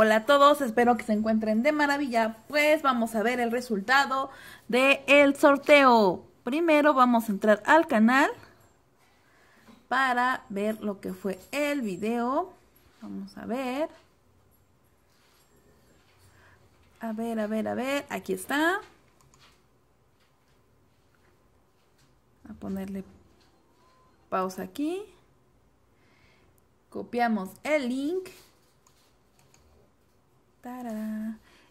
Hola a todos, espero que se encuentren de maravilla. Pues vamos a ver el resultado del el sorteo. Primero vamos a entrar al canal para ver lo que fue el video. Vamos a ver. A ver, a ver, a ver. Aquí está. A ponerle pausa aquí. Copiamos el link.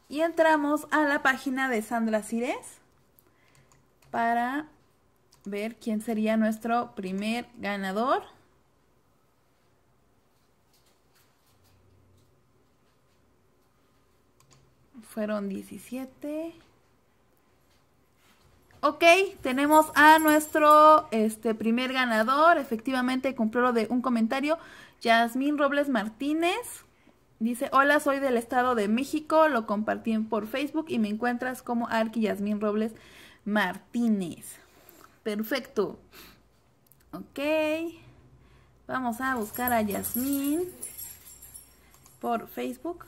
Y entramos a la página de Sandra Cires para ver quién sería nuestro primer ganador. Fueron 17. Ok, tenemos a nuestro este, primer ganador. Efectivamente cumplió de un comentario. Yasmín Robles Martínez. Dice, hola, soy del Estado de México, lo compartí por Facebook y me encuentras como Arki Yasmín Robles Martínez. Perfecto. Ok. Vamos a buscar a Yasmín por Facebook.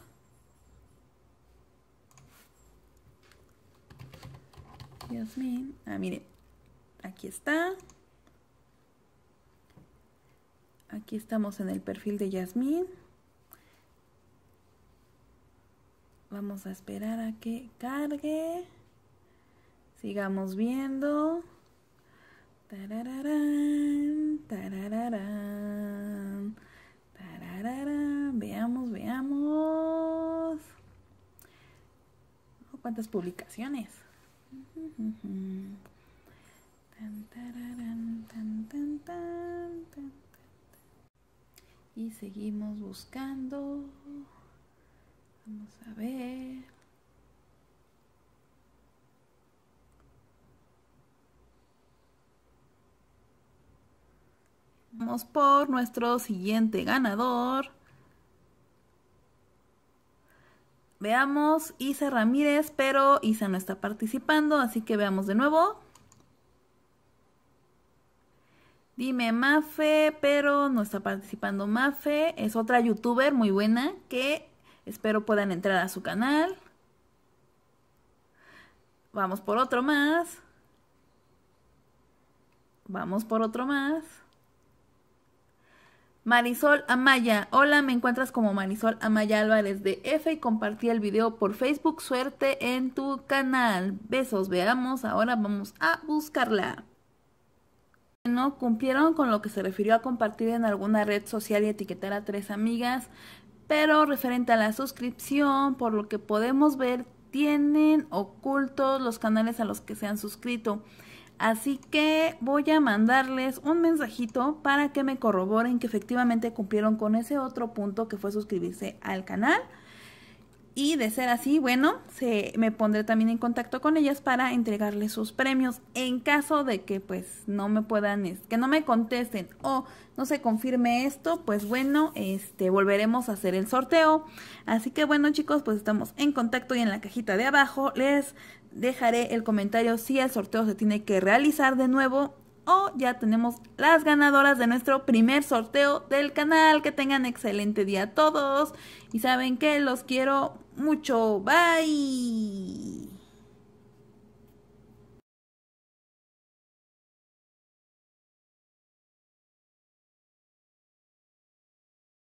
Yasmín. Ah, miren. Aquí está. Aquí estamos en el perfil de Yasmín. Vamos a esperar a que cargue. Sigamos viendo. Tarararán, tarararán, Veamos, veamos. Oh, ¿Cuántas publicaciones? Y seguimos buscando. Vamos a ver. Vamos por nuestro siguiente ganador. Veamos, Isa Ramírez, pero Isa no está participando, así que veamos de nuevo. Dime Mafe, pero no está participando Mafe. Es otra youtuber muy buena que Espero puedan entrar a su canal. Vamos por otro más. Vamos por otro más. Marisol Amaya. Hola, me encuentras como Marisol Amaya Álvarez de F y compartí el video por Facebook. Suerte en tu canal. Besos, veamos. Ahora vamos a buscarla. No cumplieron con lo que se refirió a compartir en alguna red social y etiquetar a tres amigas pero referente a la suscripción, por lo que podemos ver, tienen ocultos los canales a los que se han suscrito. Así que voy a mandarles un mensajito para que me corroboren que efectivamente cumplieron con ese otro punto que fue suscribirse al canal. Y de ser así, bueno, se, me pondré también en contacto con ellas para entregarles sus premios en caso de que pues no me puedan, que no me contesten o no se confirme esto, pues bueno, este volveremos a hacer el sorteo. Así que bueno chicos, pues estamos en contacto y en la cajita de abajo les dejaré el comentario si el sorteo se tiene que realizar de nuevo ya tenemos las ganadoras de nuestro primer sorteo del canal. Que tengan excelente día a todos y saben que los quiero mucho. Bye.